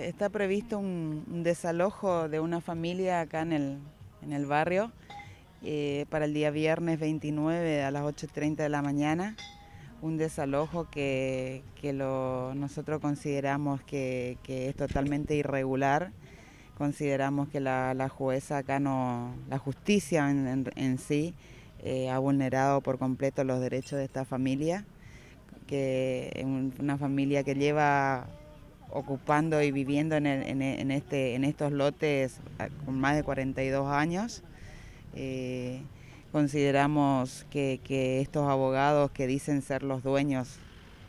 Está previsto un, desalojo de una familia acá en el, barrio eh, para el día viernes 29 a las 8.30 de la mañana. Un desalojo que, lo, nosotros consideramos que, es totalmente irregular. Consideramos que la, jueza acá no, la justicia en, sí eh, ha vulnerado por completo los derechos de esta familia, que es una familia que lleva ocupando y viviendo e, en, este, en estos lotes ah, con más de 42 años. Eh, consideramos que, estos abogados que dicen ser los dueños,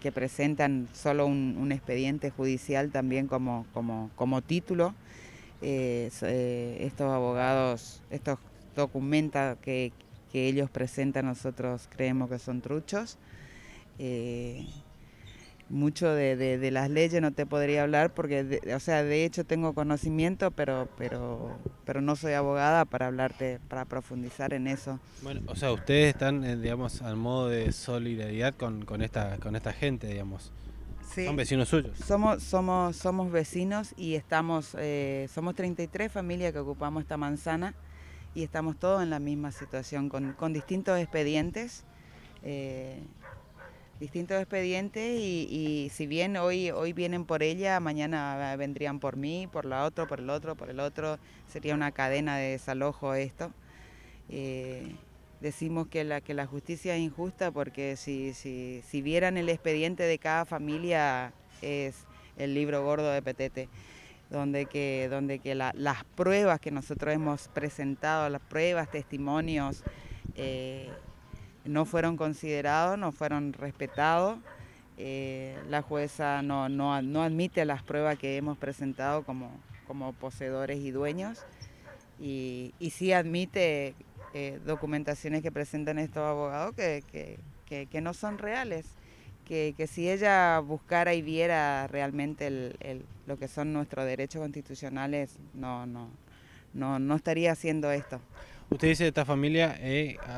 que presentan solo un, expediente judicial también como, como, como título, eh, eh, estos abogados, estos documentos que, que ellos presentan, nosotros creemos que son truchos mucho de, las leyes no te podría hablar porque, o sea, de hecho tengo conocimiento, pero, pero, pero no soy abogada para hablarte, para profundizar en eso. Bueno, o sea, ustedes están, eh, digamos, al modo de solidaridad con, esta, con esta gente, digamos. Sí. Son vecinos suyos. Somos, somos, somos vecinos y estamos, eh, somos 33 familias que ocupamos esta manzana y estamos todos en la misma situación, con, con distintos expedientes. Eh, distintos expedientes y, si bien hoy, hoy vienen por ella, mañana vendrían por mí, por la otro por el otro, por el otro, sería una cadena de desalojo esto. Eh, decimos que la, que la justicia es injusta porque si, vieran el expediente de cada familia es el libro gordo de Petete donde que, donde que las pruebas que nosotros hemos presentado, las pruebas, testimonios, eh, no fueron considerados, no fueron respetados. Eh, la jueza no, admite las pruebas que hemos presentado como, poseedores y dueños y, y sí admite eh, documentaciones que presentan estos abogados que, que, no son reales, que, si ella buscara y viera realmente lo que son nuestros derechos constitucionales, no, no, no, no estaría haciendo esto. Usted dice que esta familia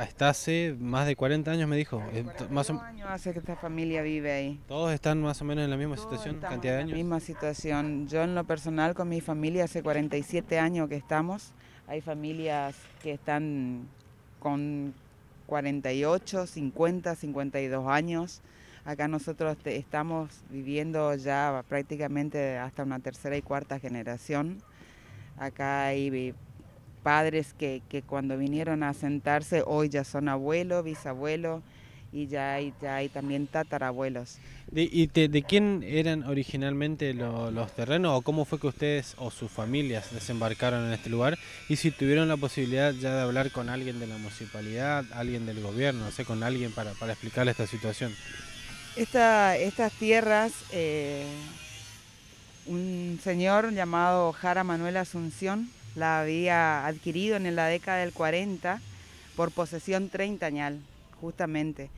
está eh, hace más de 40 años, me dijo. Eh, más años hace que esta familia vive ahí. ¿Todos están más o menos en la misma situación, cantidad de años? la misma situación. Yo en lo personal con mi familia hace 47 años que estamos. Hay familias que están con 48, 50, 52 años. Acá nosotros este, estamos viviendo ya prácticamente hasta una tercera y cuarta generación. Acá hay eh, padres que, cuando vinieron a sentarse hoy ya son abuelos, bisabuelos y ya hay, también tatarabuelos. ¿Y de quién eran originalmente los terrenos o cómo fue que ustedes o sus familias desembarcaron en este lugar? Y si tuvieron la posibilidad ya de hablar con alguien de la municipalidad, alguien del gobierno, sé, con alguien para, para explicarle esta situación. estas tierras... Eh, un señor llamado Jara Manuel Asunción la había adquirido en la década del 40 por posesión treintañal, justamente.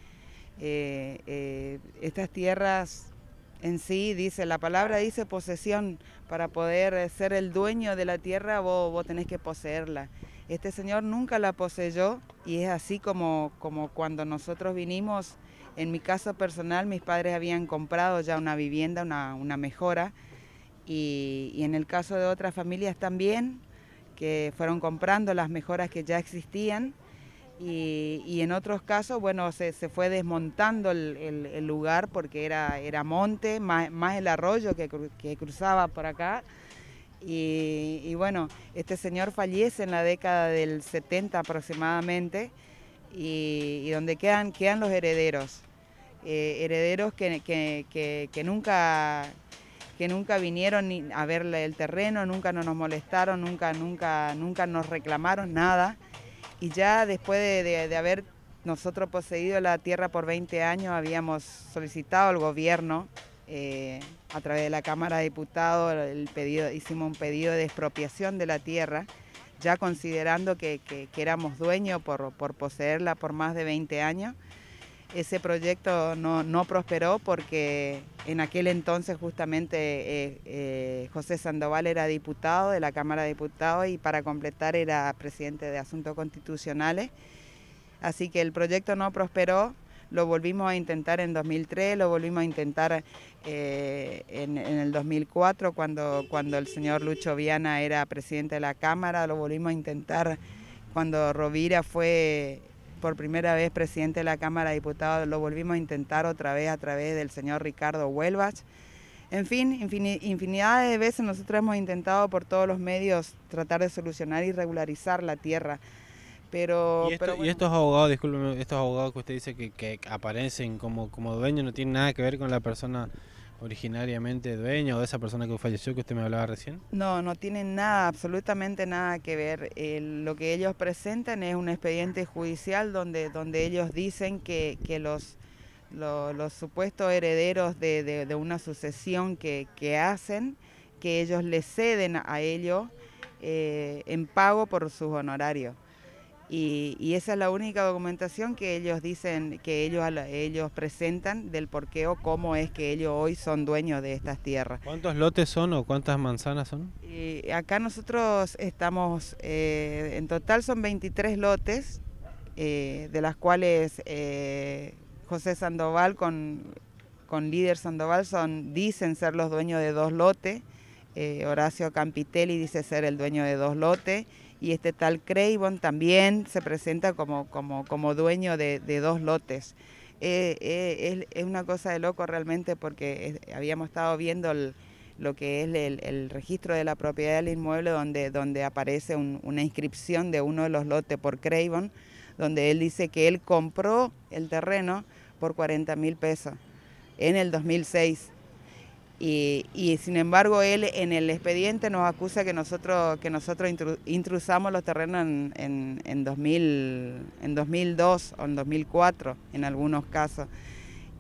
Eh, eh, estas tierras en sí, dice, la palabra dice posesión, para poder eh, ser el dueño de la tierra vos, tenés que poseerla. Este señor nunca la poseyó y es así como, como cuando nosotros vinimos, en mi caso personal, mis padres habían comprado ya una vivienda, una, una mejora, y, en el caso de otras familias también, que fueron comprando las mejoras que ya existían. Y, en otros casos, bueno, se, fue desmontando el, lugar porque era, era monte, más, el arroyo que, cruzaba por acá. Y, bueno, este señor fallece en la década del 70 aproximadamente y, donde quedan, quedan los herederos, eh, herederos que, que, que nunca que nunca vinieron a verle el terreno, nunca nos molestaron, nunca, nunca, nunca nos reclamaron nada. Y ya después de, haber nosotros poseído la tierra por 20 años, habíamos solicitado al gobierno eh, a través de la Cámara de Diputados, el pedido, hicimos un pedido de expropiación de la tierra, ya considerando que, que, éramos dueños por, por poseerla por más de 20 años ese proyecto no, prosperó porque en aquel entonces justamente eh, eh, José Sandoval era diputado de la Cámara de Diputados y para completar era presidente de Asuntos Constitucionales. Así que el proyecto no prosperó, lo volvimos a intentar en 2003, lo volvimos a intentar eh, en, el 2004 cuando, cuando el señor Lucho Viana era presidente de la Cámara, lo volvimos a intentar cuando Rovira fue por primera vez presidente de la Cámara de Diputados, lo volvimos a intentar otra vez a través del señor Ricardo Huelvach. En fin, infinidad de veces nosotros hemos intentado por todos los medios tratar de solucionar y regularizar la tierra. Pero, ¿Y, estos abogados, discúlpeme, estos abogados que usted dice que, que aparecen como, como dueños no tienen nada que ver con la persona originariamente dueño de esa persona que falleció que usted me hablaba recién? No, no tiene nada, absolutamente nada que ver. lo que ellos presentan es un expediente judicial donde, donde ellos dicen que, los, los supuestos herederos de, una sucesión que, hacen, que ellos le ceden a ellos eh, en pago por sus honorarios. Y, esa es la única documentación que ellos dicen, que ellos, ellos presentan del porqué o cómo es que ellos hoy son dueños de estas tierras. ¿Cuántos lotes son o cuántas manzanas son? acá nosotros estamos, eh, en total son 23 lotes, eh, de las cuales eh, José Sandoval con, líder Sandoval son, dicen ser los dueños de dos lotes, Horacio Campitelli dice ser el dueño de dos lotes y este tal Craven también se presenta como, como, dueño de, dos lotes. Eh, eh, es, una cosa de loco realmente porque habíamos estado viendo lo que es el, registro de la propiedad del inmueble donde, donde aparece una inscripción de uno de los lotes por Craven, donde él dice que él compró el terreno por 40 mil pesos en el 2006 y, sin embargo él en el expediente nos acusa que nosotros que nosotros intrusamos los terrenos en, en, 2000, en 2002 o en 2004 en algunos casos.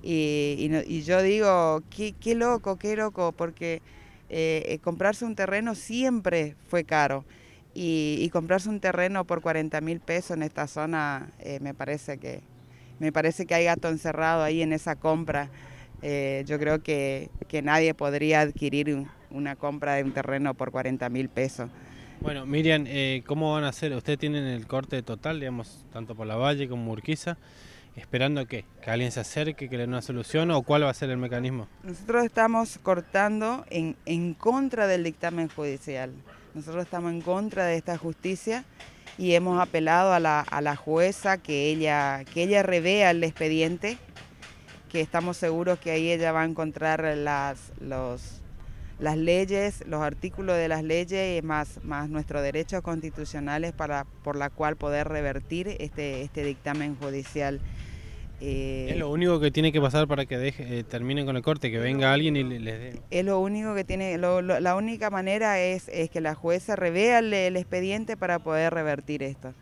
Y, yo digo, qué, loco, qué loco, porque eh, eh, comprarse un terreno siempre fue caro. Y, comprarse un terreno por 40 mil pesos en esta zona eh, me parece que me parece que hay gato encerrado ahí en esa compra. Eh, yo creo que, nadie podría adquirir una compra de un terreno por 40 mil pesos. Bueno, Miriam, eh, ¿cómo van a hacer? Ustedes tienen el corte total, digamos, tanto por la Valle como Urquiza, esperando que, que alguien se acerque, que le den una solución o cuál va a ser el mecanismo. Nosotros estamos cortando en, contra del dictamen judicial. Nosotros estamos en contra de esta justicia y hemos apelado a la, a la jueza que ella, que ella revea el expediente que estamos seguros que ahí ella va a encontrar las, los, las leyes, los artículos de las leyes, más, más nuestros derechos constitucionales para, por la cual poder revertir este, este dictamen judicial. Eh, es lo único que tiene que pasar para que deje, eh, terminen con el corte, que venga alguien y les dé. Es lo único que tiene, la única manera es, que la jueza revea el expediente para poder revertir esto.